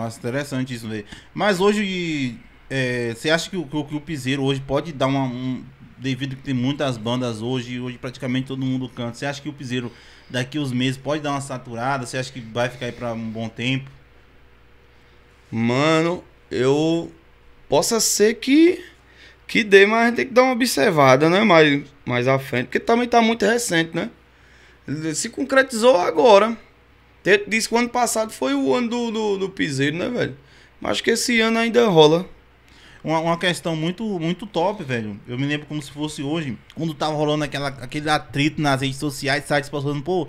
Nossa, interessante isso ver. Mas hoje, é, você acha que o, que o piseiro hoje pode dar uma. Um, devido que tem muitas bandas hoje, hoje praticamente todo mundo canta. Você acha que o piseiro daqui uns meses pode dar uma saturada? Você acha que vai ficar aí pra um bom tempo? Mano, eu. Possa ser que. Que dê, mas a gente tem que dar uma observada, né? Mais, mais à frente. Porque também tá muito recente, né? se concretizou agora. Tento disse que o ano passado foi o ano do, do, do piseiro, né, velho? Mas acho que esse ano ainda rola. Uma, uma, questão muito, muito top, velho. Eu me lembro como se fosse hoje, quando tava rolando aquela, aquele atrito nas redes sociais, sites passando, pô,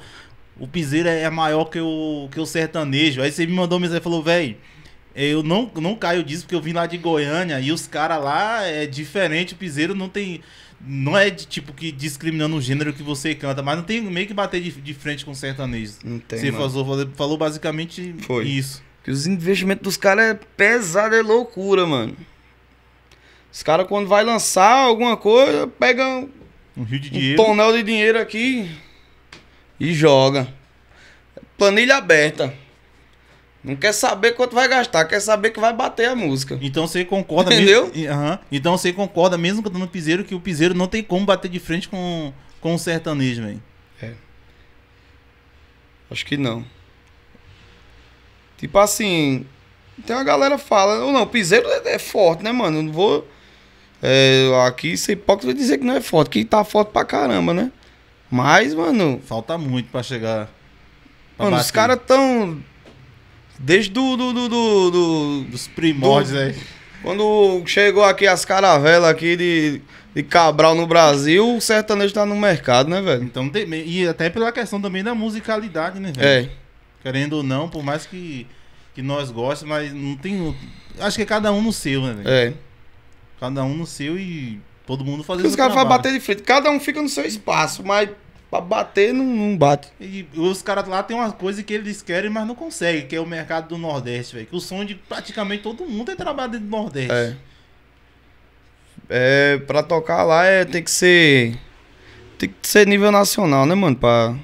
o piseiro é, é maior que o, que o sertanejo. Aí você me mandou mensagem e falou, velho, eu não, não caio disso porque eu vim lá de Goiânia e os caras lá é diferente. O piseiro não tem. Não é de, tipo que discriminando o gênero que você canta, mas não tem meio que bater de, de frente com sertanejo. você falou, falou, basicamente Foi. isso. Que os investimentos dos caras é pesado, é loucura, mano. Os caras, quando vai lançar alguma coisa, pegam um, rio de dinheiro. um tonel de dinheiro aqui e joga. Planilha aberta. Não quer saber quanto vai gastar, quer saber que vai bater a música. Então você concorda Entendeu? Mesmo, uhum, então você concorda mesmo cantando piseiro que o piseiro não tem como bater de frente com, com o sertanejo, velho. É. Acho que não. Tipo assim, tem uma galera fala, ou não, piseiro é, é forte, né, mano? Eu não vou é, aqui sem hipócrita dizer que não é forte, que tá forte pra caramba, né? Mas, mano, falta muito para chegar pra Mano, bater. os caras tão Desde do, do, do, do, do dos primórdios né? aí. Quando chegou aqui as caravelas aqui de, de Cabral no Brasil, o sertanejo tá no mercado, né, velho? Então, tem- e até pela questão também da musicalidade, né, velho? É. Querendo ou não, por mais que, que nós gostemos, mas não tem. Acho que é cada um no seu, né? velho? É. Cada um no seu e todo mundo fazendo Os caras vão bater de frente. Cada um fica no seu espaço, mas Pra bater, não, não bate. E os caras lá tem uma coisa que eles querem, mas não conseguem, que é o mercado do Nordeste, velho. Que o sonho de praticamente todo mundo é trabalhar dentro do Nordeste. É. é pra tocar lá é, tem que ser. Tem que ser nível nacional, né, mano? Pra,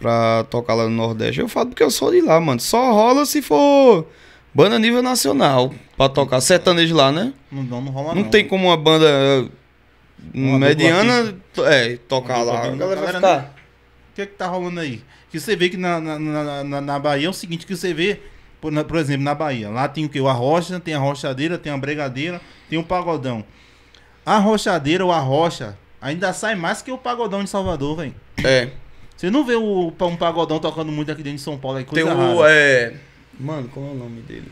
pra tocar lá no Nordeste. Eu falo porque eu sou de lá, mano. Só rola se for banda nível nacional pra tocar. Sertanejo lá, né? Não, não rola, não. Não tem como uma banda uma Mediana, é, tocar lá. A galera vai ficar. Tá. O que é que tá rolando aí? Que você vê que na, na, na, na Bahia é o seguinte, que você vê, por, na, por exemplo, na Bahia, lá tem o que? A rocha, tem a rochadeira, tem a bregadeira, tem o pagodão. A rochadeira ou a rocha ainda sai mais que o pagodão de Salvador, velho. É. Você não vê o, um pagodão tocando muito aqui dentro de São Paulo, é coisa Tem o, rara. é... Mano, qual é o nome dele?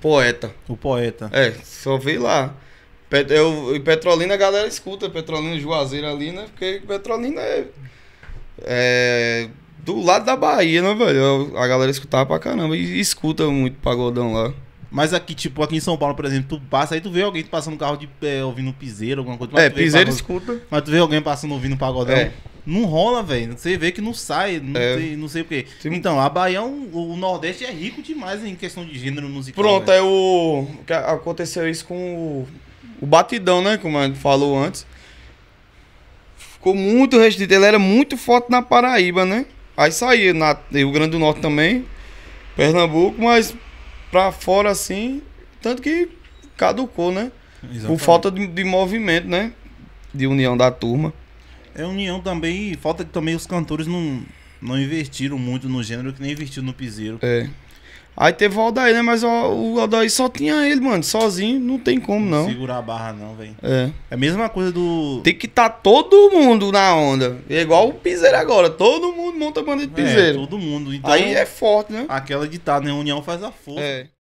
Poeta. O poeta. É, só vê lá eu, e Petrolina a galera escuta, Petrolina Juazeiro ali, né? Porque Petrolina é, é do lado da Bahia, né, velho? A galera escutava pra caramba e escuta muito pagodão lá. Mas aqui, tipo, aqui em São Paulo, por exemplo, tu passa aí, tu vê alguém passando carro de é, ouvindo piseiro, alguma coisa. é, piseiro escuta. Mas tu vê alguém passando ouvindo pagodão. É. Não rola, velho. Você vê que não sai, não, é. sei, não sei o quê. Sim. Então, a Bahia, o, é o Nordeste é rico demais em questão de gênero musical. Pronto, véio. é o. Aconteceu isso com o o batidão, né? Como a gente falou antes. Ficou muito restrito. Ele era muito forte na Paraíba, né? Aí saía na Rio Grande do Norte também, Pernambuco, mas pra fora assim, tanto que caducou, né? Exatamente. Por falta de, de movimento, né? De união da turma. É união também, falta que também os cantores não, não investiram muito no gênero que nem investiram no piseiro. É. Aí teve o Aldair, né? Mas o Aldair só tinha ele, mano. Sozinho, não tem como, não. não. Segurar a barra, não, velho. É. É a mesma coisa do. Tem que estar tá todo mundo na onda. É igual o piseiro agora. Todo mundo monta banda de é, piseiro. É, todo mundo. Então, Aí é forte, né? Aquela ditada, tá, né? União faz a força. É.